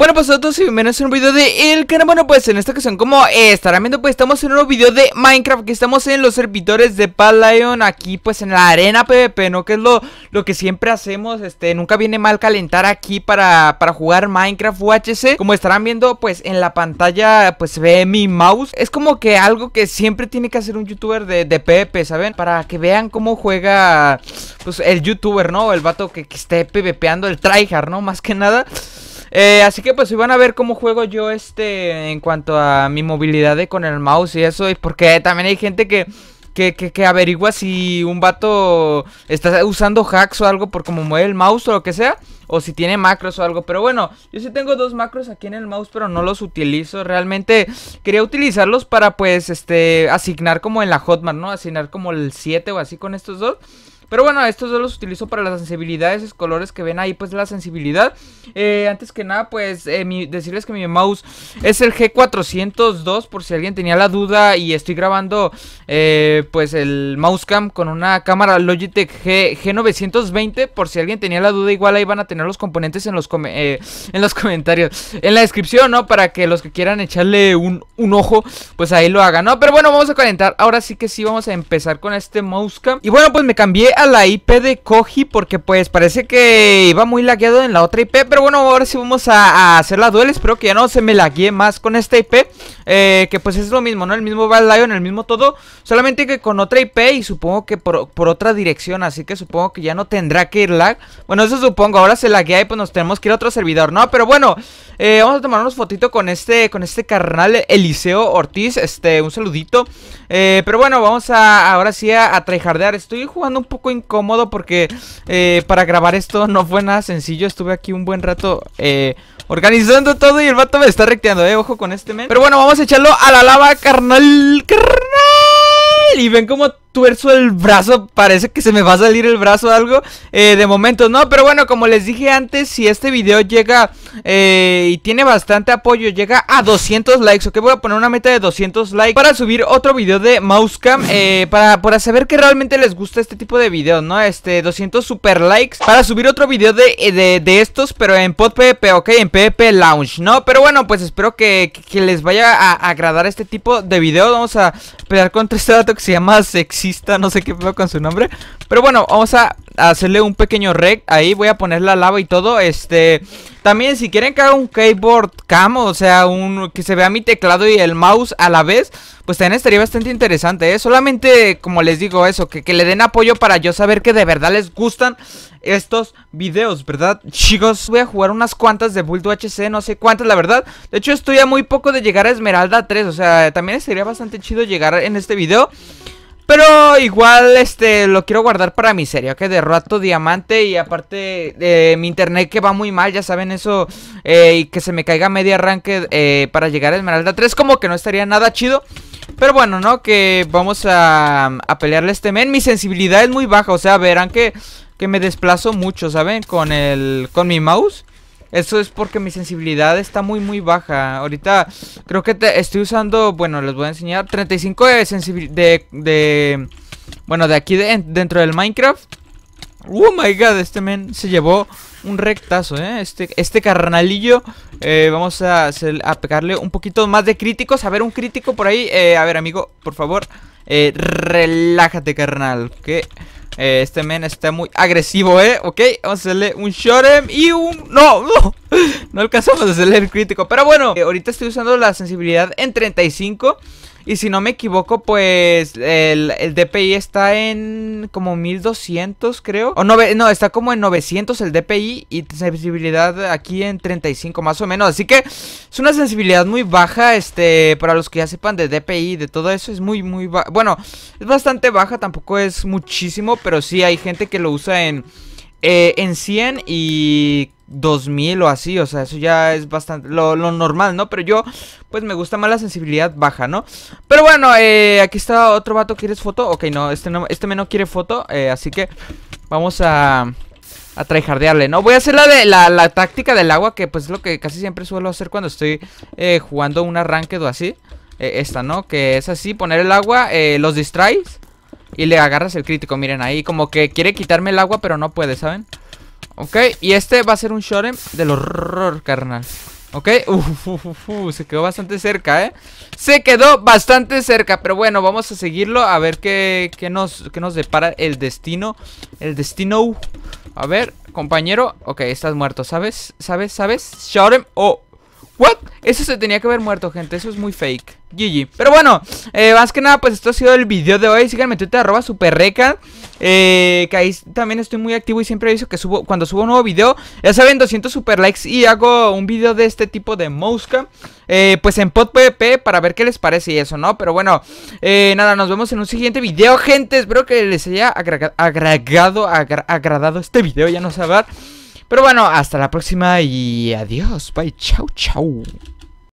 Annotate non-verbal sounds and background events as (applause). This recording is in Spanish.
Bueno, pues a todos y bienvenidos a un video de El Canal. Bueno, pues en esta ocasión, como eh, estarán viendo, pues estamos en un nuevo video de Minecraft Que estamos en los servidores de Lion. aquí pues en la arena PvP, ¿no? Que es lo, lo que siempre hacemos, este, nunca viene mal calentar aquí para, para jugar Minecraft UHC Como estarán viendo, pues en la pantalla, pues ve mi mouse Es como que algo que siempre tiene que hacer un youtuber de, PvP, ¿saben? Para que vean cómo juega, pues el youtuber, ¿no? El vato que, esté PvPando, el tryhard, ¿no? Más que nada... Eh, así que pues si van a ver cómo juego yo este en cuanto a mi movilidad de, con el mouse y eso. Y porque también hay gente que... averigua si un vato está usando hacks o algo por como mueve el mouse o lo que sea. O si tiene macros o algo. Pero bueno, yo sí tengo dos macros aquí en el mouse, pero no los utilizo. Realmente quería utilizarlos para pues este asignar como en la hotmart, ¿no? Asignar como el 7 o así con estos dos. Pero bueno, estos dos los utilizo para las sensibilidades, Esos colores que ven ahí, pues la sensibilidad. Eh, antes que nada, pues eh, decirles que mi mouse es el G402, por si alguien tenía la duda y estoy grabando eh, pues el mousecam con una cámara Logitech G, 920 por si alguien tenía la duda, igual ahí van a tener los componentes en los, en los comentarios, en la descripción, ¿no? Para que los que quieran echarle un, un ojo, pues ahí lo hagan, ¿no? Pero bueno, vamos a calentar, ahora sí que sí, vamos a empezar con este mousecam. Y bueno, pues me cambié a la IP de Koji porque pues parece que iba muy lagueado en la otra IP Pero bueno, ahora sí vamos a, hacer la duel, espero que ya no se me laguee más con esta IP eh, Que pues es lo mismo, ¿no? El mismo Bad Lion, el mismo todo Solamente que con otra IP y supongo que por, otra dirección Así que supongo que ya no tendrá que ir lag Bueno, eso supongo, ahora se laguea y pues nos tenemos que ir a otro servidor, ¿no? Pero bueno, eh, vamos a tomar unos fotito con este, con este carnal Eliseo Ortiz Este, un saludito eh, Pero bueno, vamos a ahora sí a, a Estoy jugando un poco incómodo porque eh, para grabar esto no fue nada sencillo. Estuve aquí un buen rato eh, organizando todo y el vato me está recteando, eh. Ojo con este men. Pero bueno, vamos a echarlo a la lava, carnal. Carnal. Y ven cómo tuerzo el brazo, parece que se me va a salir el brazo o algo eh, De momento no, pero bueno, como les dije antes, si este video llega eh, y tiene bastante apoyo, llega a 200 likes Ok, voy a poner una meta de 200 likes para subir otro video de Mousecam eh, para, saber que realmente les gusta este tipo de video, ¿no? Este, 200 super likes para subir otro video de, eh, de, estos, pero en pod PvP, ok, en PvP Lounge, ¿no? Pero bueno, pues espero que, que les vaya a agradar este tipo de video Vamos a pelear contra este dato que se llama no sé qué veo con su nombre. Pero bueno, vamos a hacerle un pequeño rec. Ahí voy a poner la lava y todo. Este. También, si quieren que haga un keyboard cam, o sea, un que se vea mi teclado y el mouse a la vez, pues también estaría bastante interesante, ¿eh? Solamente, como les digo, eso, que, le den apoyo para yo saber que de verdad les gustan estos videos, ¿verdad? Chicos, voy a jugar unas cuantas de Bulto HC, no sé cuántas, la verdad. De hecho, estoy a muy poco de llegar a Esmeralda 3, o sea, también sería bastante chido llegar en este video. Pero igual, este, lo quiero guardar para mi serie, ¿ok? De rato diamante y aparte de eh, mi internet que va muy mal, ya saben eso. Eh, y que se me caiga media arranque eh, para llegar a Esmeralda 3, como que no estaría nada chido. Pero bueno, ¿no? Que vamos a, pelearle a este men. Mi sensibilidad es muy baja, o sea, verán que, que me desplazo mucho, ¿saben? Con el, con mi mouse. Eso es porque mi sensibilidad está muy muy baja. Ahorita creo que te estoy usando, bueno, les voy a enseñar 35 de sensibilidad de, bueno, de aquí dentro del Minecraft. Oh my god, este men se llevó un rectazo, ¿eh? Este, este carnalillo. Eh, vamos a, hacer, a pegarle un poquito más de críticos. A ver, un crítico por ahí. Eh, a ver, amigo, por favor. Eh, relájate, carnal. Que eh, este men está muy agresivo, ¿eh? Ok, vamos a hacerle un shot'em y un... ¡No! ¡No! (laughs) No alcanzamos a hacerle el crítico Pero bueno, eh, ahorita estoy usando la sensibilidad en 35 y si no me equivoco, pues el, DPI está en como 1200, creo. O no, no, está como en 900 el DPI y sensibilidad aquí en 35 más o menos. Así que es una sensibilidad muy baja, este, para los que ya sepan de DPI, de todo eso, es muy, muy baja. Bueno, es bastante baja, tampoco es muchísimo, pero sí hay gente que lo usa en... Eh, en 100 y 2000 o así, o sea, eso ya es bastante lo, normal, ¿no? Pero yo, pues me gusta más la sensibilidad baja, ¿no? Pero bueno, eh, aquí está otro vato, ¿quieres foto? Ok, no, este, no, este quiere foto, eh, así que vamos a, a tryhardearle, ¿no? Voy a hacer la, de, la, táctica del agua, que pues es lo que casi siempre suelo hacer cuando estoy jugando un arranque o así. esta, ¿no? Que es así, poner el agua, los distraes y le agarras el crítico, miren ahí Como que quiere quitarme el agua, pero no puede, ¿saben? Ok, y este va a ser un Shorem del horror, carnal Ok, uf, se quedó bastante cerca, ¿eh? Se quedó bastante cerca, pero bueno, vamos a seguirlo A ver qué, nos, qué nos depara el destino El destino A ver, compañero Ok, estás muerto, ¿sabes? ¿Sabes? ¿Sabes? Shorem, oh ¿What? Eso se tenía que haber muerto, gente. Eso es muy fake. GG. Pero bueno, eh, más que nada, pues esto ha sido el video de hoy. Síganme en Twitter, arroba superreca. Eh, que ahí también estoy muy activo y siempre aviso que subo cuando subo un nuevo video. Ya saben, 200 super likes y hago un video de este tipo de mosca. Eh, pues en pp para ver qué les parece y eso, ¿no? Pero bueno, eh, nada, nos vemos en un siguiente video, gente. Espero que les haya agregado, agradado este video. Ya no sé pero bueno, hasta la próxima y adiós. Bye, chau, chau.